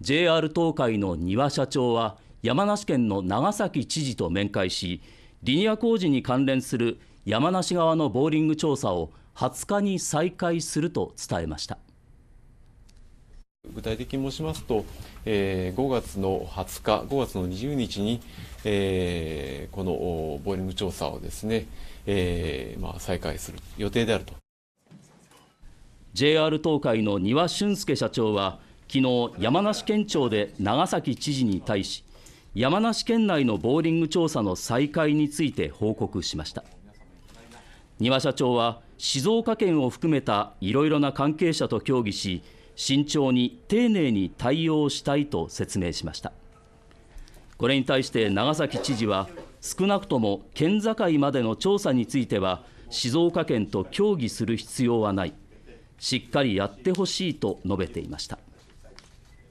JR 東海の丹羽社長は山梨県の長崎知事と面会しリニア工事に関連する山梨側のボーリング調査を20日に再開すると伝えました具体的に申しますと、えー、5月の20日、5月の20日に、えー、このボーリング調査をですね、えーまあ、再開する予定であると JR 東海の丹羽俊介社長は昨日山梨県庁で長崎知事に対し山梨県内のボーリング調査の再開について報告しました丹羽社長は静岡県を含めたいろいろな関係者と協議し慎重に丁寧に対応したいと説明しましたこれに対して長崎知事は少なくとも県境までの調査については静岡県と協議する必要はないしっかりやってほしいと述べていました